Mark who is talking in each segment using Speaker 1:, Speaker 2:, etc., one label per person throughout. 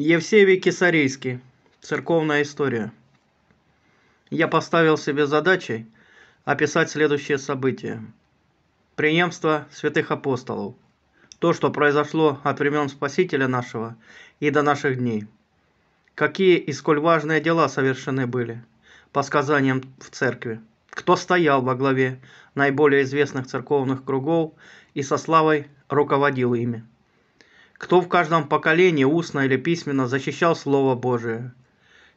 Speaker 1: Евсевий Кесарийский. Церковная история. Я поставил себе задачей описать следующие события. Преемство святых апостолов. То, что произошло от времен Спасителя нашего и до наших дней. Какие и сколь важные дела совершены были, по сказаниям в церкви. Кто стоял во главе наиболее известных церковных кругов и со славой руководил ими кто в каждом поколении устно или письменно защищал Слово Божие.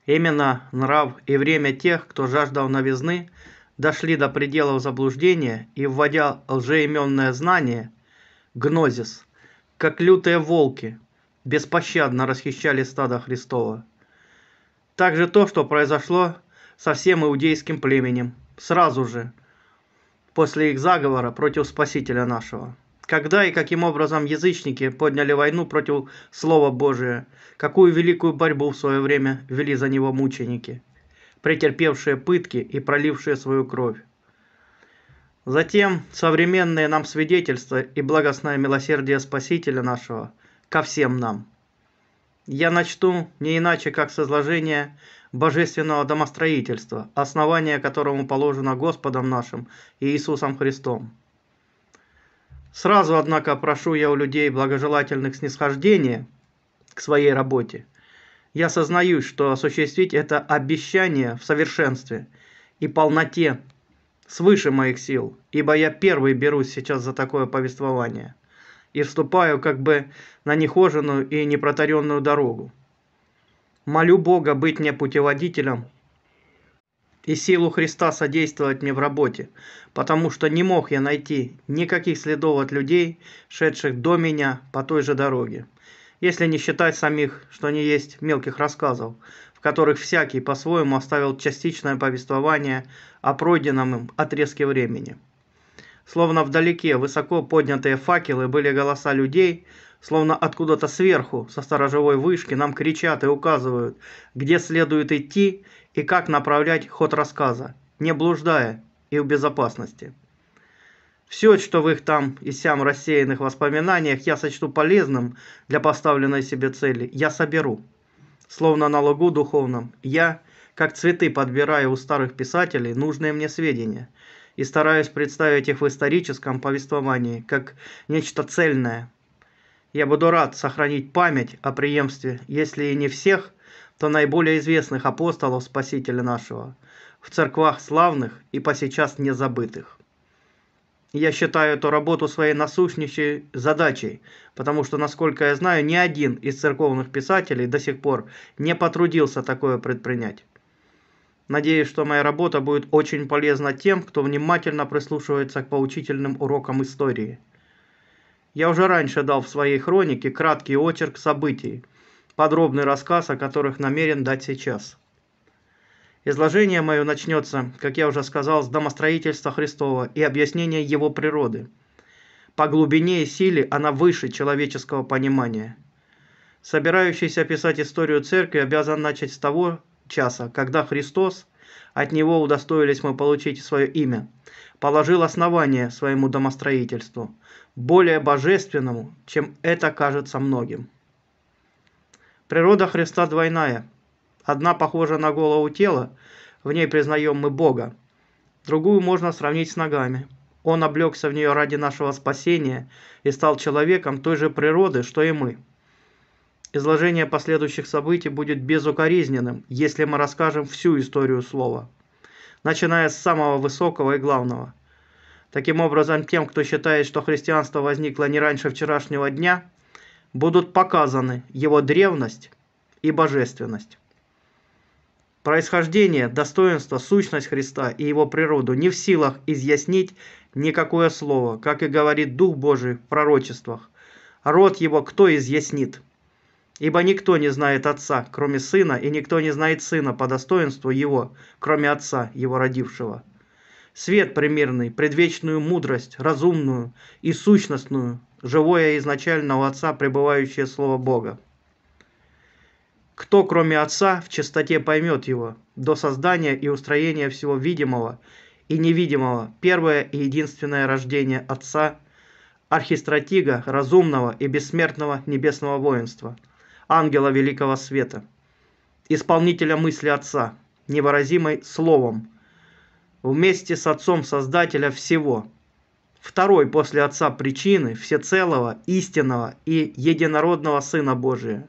Speaker 1: Именно нрав и время тех, кто жаждал новизны, дошли до пределов заблуждения и, вводя лжеименное знание, гнозис, как лютые волки, беспощадно расхищали стадо Христова. Также то, что произошло со всем иудейским племенем, сразу же, после их заговора против Спасителя нашего – когда и каким образом язычники подняли войну против Слова Божия, какую великую борьбу в свое время вели за него мученики, претерпевшие пытки и пролившие свою кровь. Затем современные нам свидетельства и благостное милосердие Спасителя нашего ко всем нам. Я начну не иначе, как с изложения божественного домостроительства, основание которому положено Господом нашим и Иисусом Христом – Сразу, однако, прошу я у людей благожелательных снисхождения к своей работе. Я сознаюсь, что осуществить это обещание в совершенстве и полноте свыше моих сил, ибо я первый берусь сейчас за такое повествование и вступаю как бы на нехоженную и непротаренную дорогу. Молю Бога быть мне путеводителем – и силу Христа содействовать мне в работе, потому что не мог я найти никаких следов от людей, шедших до меня по той же дороге, если не считать самих, что не есть мелких рассказов, в которых всякий по-своему оставил частичное повествование о пройденном им отрезке времени. Словно вдалеке высоко поднятые факелы были голоса людей, словно откуда-то сверху, со сторожевой вышки, нам кричат и указывают, где следует идти и как направлять ход рассказа, не блуждая и в безопасности. Все, что в их там и сям рассеянных воспоминаниях я сочту полезным для поставленной себе цели, я соберу. Словно на лугу духовном, я, как цветы, подбираю у старых писателей нужные мне сведения и стараюсь представить их в историческом повествовании как нечто цельное. Я буду рад сохранить память о преемстве, если и не всех – то наиболее известных апостолов Спасителя нашего, в церквах славных и по сейчас незабытых. Я считаю эту работу своей насущнейшей задачей, потому что, насколько я знаю, ни один из церковных писателей до сих пор не потрудился такое предпринять. Надеюсь, что моя работа будет очень полезна тем, кто внимательно прислушивается к поучительным урокам истории. Я уже раньше дал в своей хронике краткий очерк событий – подробный рассказ, о которых намерен дать сейчас. Изложение мое начнется, как я уже сказал, с домостроительства Христова и объяснения его природы. По глубине и силе она выше человеческого понимания. Собирающийся описать историю церкви обязан начать с того часа, когда Христос, от него удостоились мы получить свое имя, положил основание своему домостроительству, более божественному, чем это кажется многим. Природа Христа двойная. Одна похожа на голову тела, в ней признаем мы Бога. Другую можно сравнить с ногами. Он облегся в нее ради нашего спасения и стал человеком той же природы, что и мы. Изложение последующих событий будет безукоризненным, если мы расскажем всю историю слова, начиная с самого высокого и главного. Таким образом, тем, кто считает, что христианство возникло не раньше вчерашнего дня – будут показаны его древность и божественность. Происхождение, достоинство, сущность Христа и его природу не в силах изъяснить никакое слово, как и говорит Дух Божий в пророчествах. Род его кто изъяснит? Ибо никто не знает Отца, кроме Сына, и никто не знает Сына по достоинству Его, кроме Отца, Его родившего свет примерный, предвечную мудрость, разумную и сущностную, живое изначально у Отца пребывающее Слово Бога. Кто, кроме Отца, в чистоте поймет его, до создания и устроения всего видимого и невидимого, первое и единственное рождение Отца, архистратига разумного и бессмертного небесного воинства, ангела великого света, исполнителя мысли Отца, невыразимой словом, вместе с Отцом Создателя всего, второй после Отца причины, всецелого, истинного и единородного Сына Божия,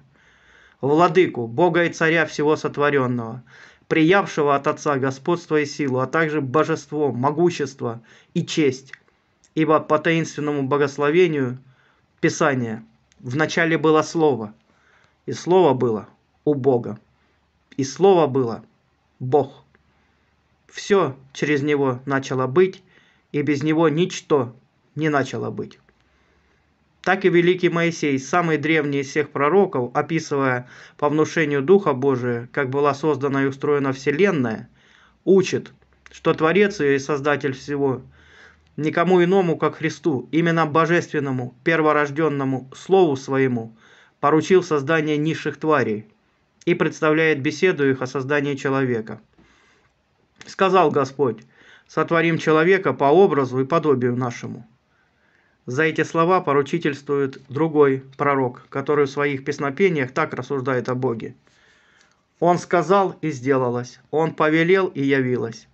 Speaker 1: Владыку, Бога и Царя всего сотворенного, приявшего от Отца господство и силу, а также божество, могущество и честь, ибо по таинственному богословению Писания в начале было Слово, и Слово было у Бога, и Слово было Бог все через него начало быть, и без него ничто не начало быть. Так и великий Моисей, самый древний из всех пророков, описывая по внушению Духа Божия, как была создана и устроена Вселенная, учит, что Творец ее и Создатель всего никому иному, как Христу, именно божественному, перворожденному Слову Своему, поручил создание низших тварей и представляет беседу их о создании человека – Сказал Господь, сотворим человека по образу и подобию нашему. За эти слова поручительствует другой пророк, который в своих песнопениях так рассуждает о Боге. Он сказал и сделалось, он повелел и явилось.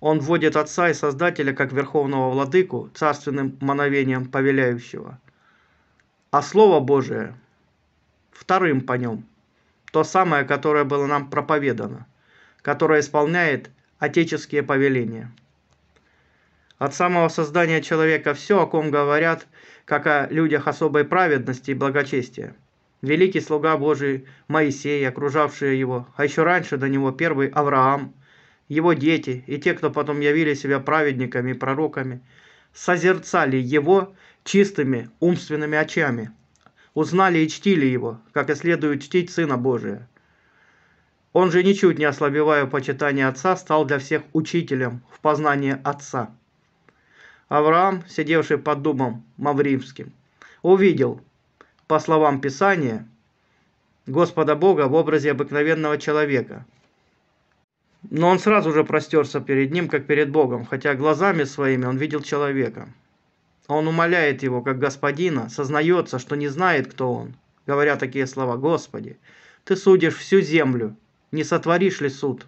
Speaker 1: Он вводит Отца и Создателя как Верховного Владыку царственным мановением повеляющего. А Слово Божие вторым по нем, то самое, которое было нам проповедано которая исполняет отеческие повеления. От самого создания человека все, о ком говорят, как о людях особой праведности и благочестия. Великий слуга Божий Моисей, окружавший его, а еще раньше до него первый Авраам, его дети и те, кто потом явили себя праведниками и пророками, созерцали его чистыми умственными очами, узнали и чтили его, как и следует чтить Сына Божия. Он же, ничуть не ослабевая почитание отца, стал для всех учителем в познании отца. Авраам, сидевший под дубом Мавримским, увидел, по словам Писания, Господа Бога в образе обыкновенного человека. Но он сразу же простерся перед ним, как перед Богом, хотя глазами своими он видел человека. Он умоляет его, как господина, сознается, что не знает, кто он, говоря такие слова «Господи, ты судишь всю землю, не сотворишь ли суд?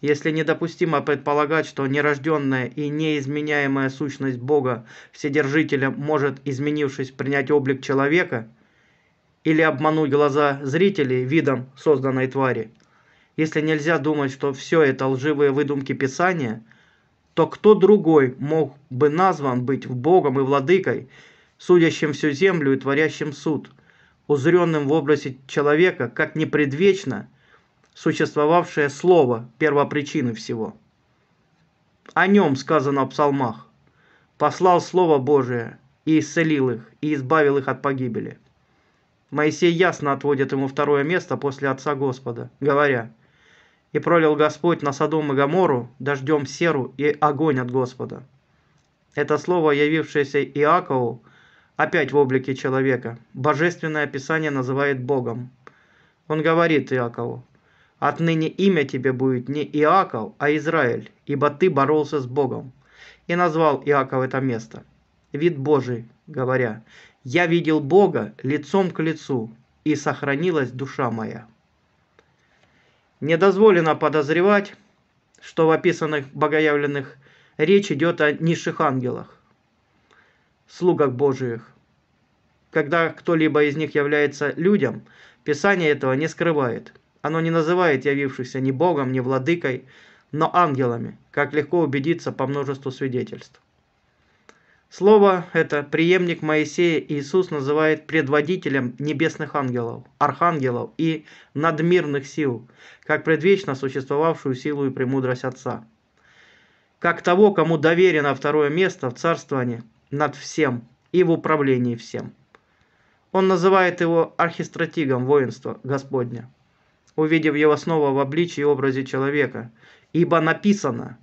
Speaker 1: Если недопустимо предполагать, что нерожденная и неизменяемая сущность Бога, Вседержителя, может, изменившись, принять облик человека или обмануть глаза зрителей видом созданной твари, если нельзя думать, что все это лживые выдумки Писания, то кто другой мог бы назван быть Богом и Владыкой, судящим всю землю и творящим суд, узренным в образе человека, как непредвечно существовавшее слово, первопричины всего. О нем сказано в псалмах. «Послал Слово Божие и исцелил их, и избавил их от погибели». Моисей ясно отводит ему второе место после Отца Господа, говоря, «И пролил Господь на Содом и Гомору дождем серу и огонь от Господа». Это слово, явившееся Иакову, опять в облике человека, божественное описание называет Богом. Он говорит Иакову, Отныне имя тебе будет не Иаков, а Израиль, ибо ты боролся с Богом. И назвал Иаков это место. Вид Божий, говоря, «Я видел Бога лицом к лицу, и сохранилась душа моя». Не дозволено подозревать, что в описанных богоявленных речь идет о низших ангелах, слугах Божиих. Когда кто-либо из них является людям, Писание этого не скрывает – оно не называет явившихся ни Богом, ни Владыкой, но ангелами, как легко убедиться по множеству свидетельств. Слово это преемник Моисея Иисус называет предводителем небесных ангелов, архангелов и надмирных сил, как предвечно существовавшую силу и премудрость Отца. Как того, кому доверено второе место в царствовании над всем и в управлении всем. Он называет его архистратигом воинства Господня увидев его снова в обличии и образе человека. Ибо написано,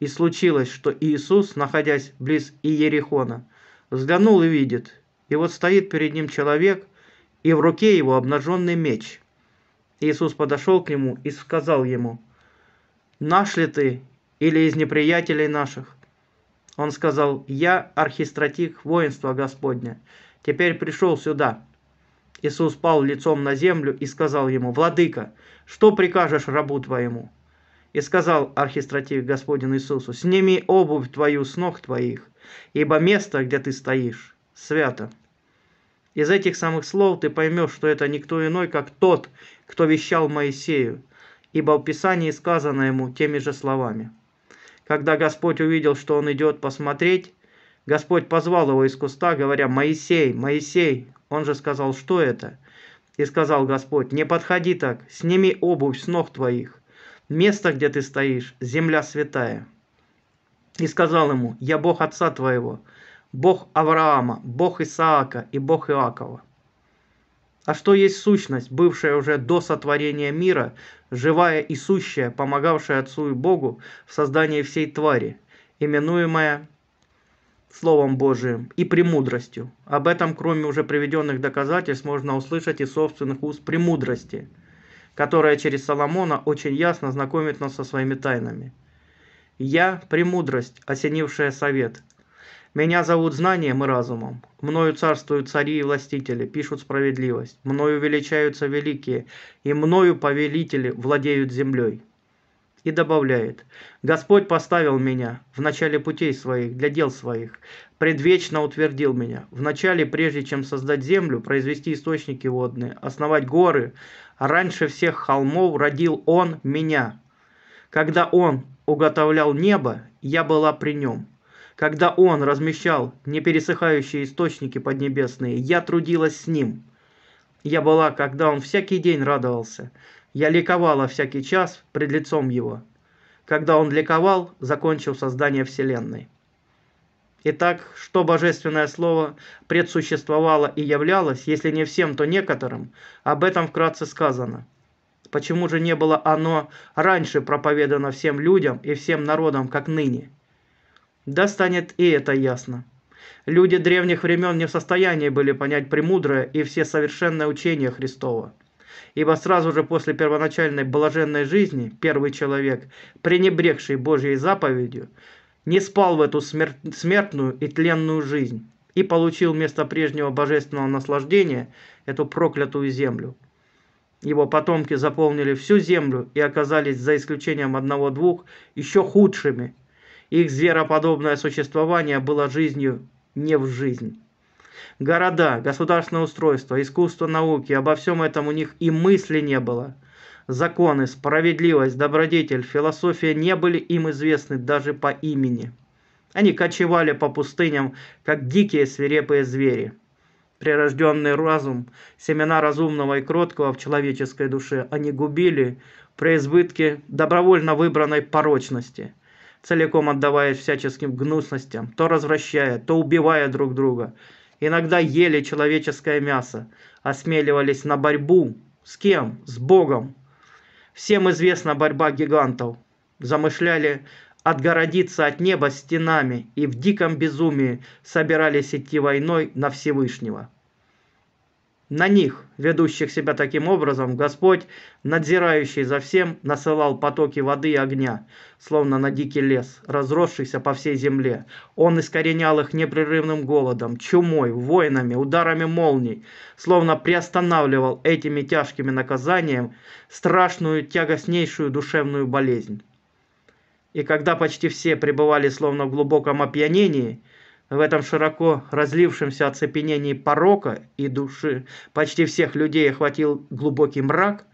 Speaker 1: и случилось, что Иисус, находясь близ Иерихона, взглянул и видит, и вот стоит перед ним человек, и в руке его обнаженный меч. Иисус подошел к нему и сказал ему, «Наш ли ты или из неприятелей наших?» Он сказал, «Я архистратик воинства Господня, теперь пришел сюда, Иисус пал лицом на землю и сказал ему, «Владыка, что прикажешь рабу твоему?» И сказал архистратив Господин Иисусу, «Сними обувь твою с ног твоих, ибо место, где ты стоишь, свято». Из этих самых слов ты поймешь, что это никто иной, как тот, кто вещал Моисею, ибо в Писании сказано ему теми же словами. Когда Господь увидел, что он идет посмотреть, Господь позвал его из куста, говоря, «Моисей, Моисей!» Он же сказал, что это? И сказал Господь, не подходи так, сними обувь с ног твоих. Место, где ты стоишь, земля святая. И сказал ему, я Бог отца твоего, Бог Авраама, Бог Исаака и Бог Иакова. А что есть сущность, бывшая уже до сотворения мира, живая и сущая, помогавшая Отцу и Богу в создании всей твари, именуемая Словом Божиим и премудростью. Об этом, кроме уже приведенных доказательств, можно услышать и собственных уст премудрости, которая через Соломона очень ясно знакомит нас со своими тайнами. «Я – премудрость, осенившая совет. Меня зовут знанием и разумом. Мною царствуют цари и властители, пишут справедливость. Мною величаются великие, и мною повелители владеют землей» и добавляет, «Господь поставил меня в начале путей своих, для дел своих, предвечно утвердил меня, в начале, прежде чем создать землю, произвести источники водные, основать горы, раньше всех холмов родил Он меня. Когда Он уготовлял небо, я была при Нем». Когда он размещал непересыхающие источники поднебесные, я трудилась с ним. Я была, когда он всякий день радовался, я ликовала всякий час пред лицом его. Когда он ликовал, закончил создание Вселенной. Итак, что божественное слово предсуществовало и являлось, если не всем, то некоторым, об этом вкратце сказано. Почему же не было оно раньше проповедано всем людям и всем народам, как ныне? Да станет и это ясно. Люди древних времен не в состоянии были понять премудрое и все совершенное учение Христова – Ибо сразу же после первоначальной блаженной жизни первый человек, пренебрегший Божьей заповедью, не спал в эту смер смертную и тленную жизнь и получил вместо прежнего божественного наслаждения эту проклятую землю. Его потомки заполнили всю землю и оказались, за исключением одного-двух, еще худшими. Их звероподобное существование было жизнью не в жизнь. Города, государственное устройство, искусство, науки, обо всем этом у них и мысли не было. Законы, справедливость, добродетель, философия не были им известны даже по имени. Они кочевали по пустыням, как дикие свирепые звери. Прирожденный разум, семена разумного и кроткого в человеческой душе они губили при избытке добровольно выбранной порочности, целиком отдаваясь всяческим гнусностям, то развращая, то убивая друг друга – иногда ели человеческое мясо, осмеливались на борьбу. С кем? С Богом. Всем известна борьба гигантов. Замышляли отгородиться от неба стенами и в диком безумии собирались идти войной на Всевышнего. На них, ведущих себя таким образом, Господь, надзирающий за всем, насылал потоки воды и огня, словно на дикий лес, разросшийся по всей земле. Он искоренял их непрерывным голодом, чумой, войнами, ударами молний, словно приостанавливал этими тяжкими наказаниями страшную, тягостнейшую душевную болезнь. И когда почти все пребывали словно в глубоком опьянении – в этом широко разлившемся оцепенении порока и души почти всех людей охватил глубокий мрак,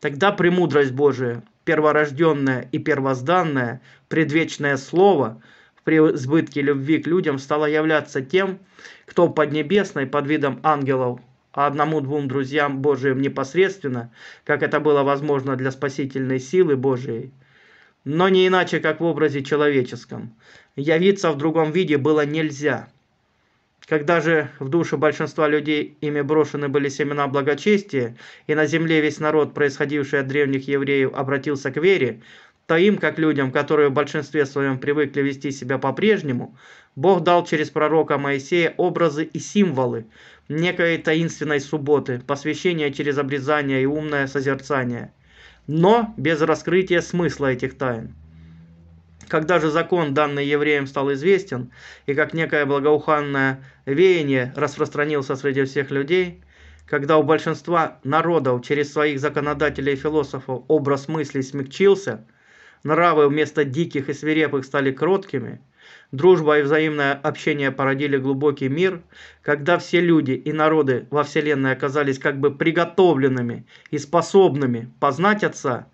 Speaker 1: тогда премудрость Божия, перворожденное и первозданное предвечное слово при избытке любви к людям стало являться тем, кто под небесной под видом ангелов, а одному-двум друзьям Божиим непосредственно, как это было возможно для спасительной силы Божией – но не иначе, как в образе человеческом. Явиться в другом виде было нельзя. Когда же в душу большинства людей ими брошены были семена благочестия, и на земле весь народ, происходивший от древних евреев, обратился к вере, то им, как людям, которые в большинстве своем привыкли вести себя по-прежнему, Бог дал через пророка Моисея образы и символы некой таинственной субботы, посвящения через обрезание и умное созерцание – но без раскрытия смысла этих тайн. Когда же закон, данный евреям, стал известен, и как некое благоуханное веяние распространился среди всех людей, когда у большинства народов через своих законодателей и философов образ мыслей смягчился, нравы вместо диких и свирепых стали кроткими – Дружба и взаимное общение породили глубокий мир, когда все люди и народы во Вселенной оказались как бы приготовленными и способными познать Отца,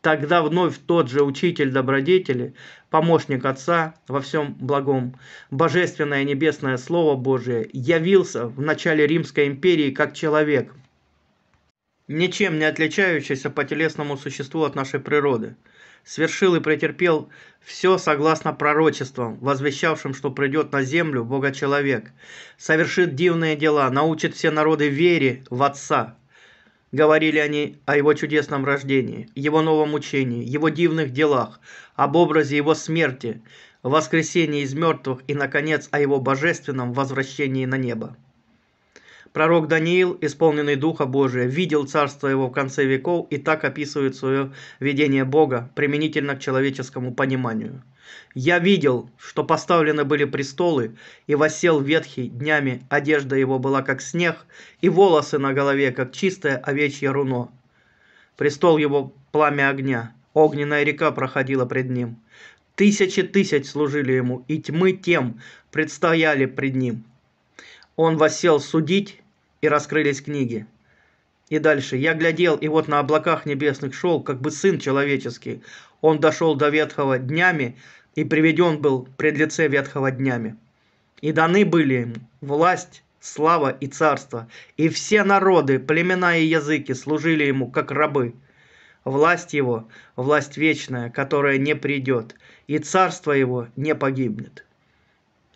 Speaker 1: тогда вновь тот же учитель добродетели, помощник Отца во всем благом, божественное небесное Слово Божие явился в начале Римской империи как человек, ничем не отличающийся по телесному существу от нашей природы – свершил и претерпел все согласно пророчествам, возвещавшим, что придет на землю Бога-человек, совершит дивные дела, научит все народы вере в Отца, Говорили они о его чудесном рождении, его новом учении, его дивных делах, об образе его смерти, воскресении из мертвых и, наконец, о его божественном возвращении на небо. Пророк Даниил, исполненный Духа Божия, видел Царство Его в конце веков и так описывает свое видение Бога применительно к человеческому пониманию. «Я видел, что поставлены были престолы, и восел ветхий днями, одежда его была как снег, и волосы на голове, как чистое овечье руно. Престол его – пламя огня, огненная река проходила пред ним. Тысячи тысяч служили ему, и тьмы тем предстояли пред ним. Он восел судить, и раскрылись книги. И дальше. «Я глядел, и вот на облаках небесных шел, как бы сын человеческий. Он дошел до ветхого днями, и приведен был пред лице ветхого днями. И даны были ему власть, слава и царство. И все народы, племена и языки служили ему, как рабы. Власть его – власть вечная, которая не придет, и царство его не погибнет».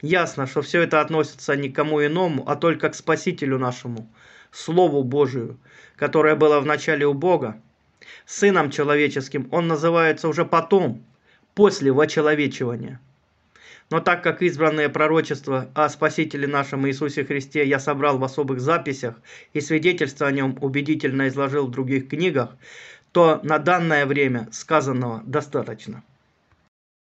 Speaker 1: Ясно, что все это относится не к кому иному, а только к Спасителю нашему, Слову Божию, которое было в начале у Бога. Сыном человеческим он называется уже потом, после вочеловечивания. Но так как избранные пророчества о Спасителе нашем Иисусе Христе я собрал в особых записях и свидетельство о нем убедительно изложил в других книгах, то на данное время сказанного достаточно.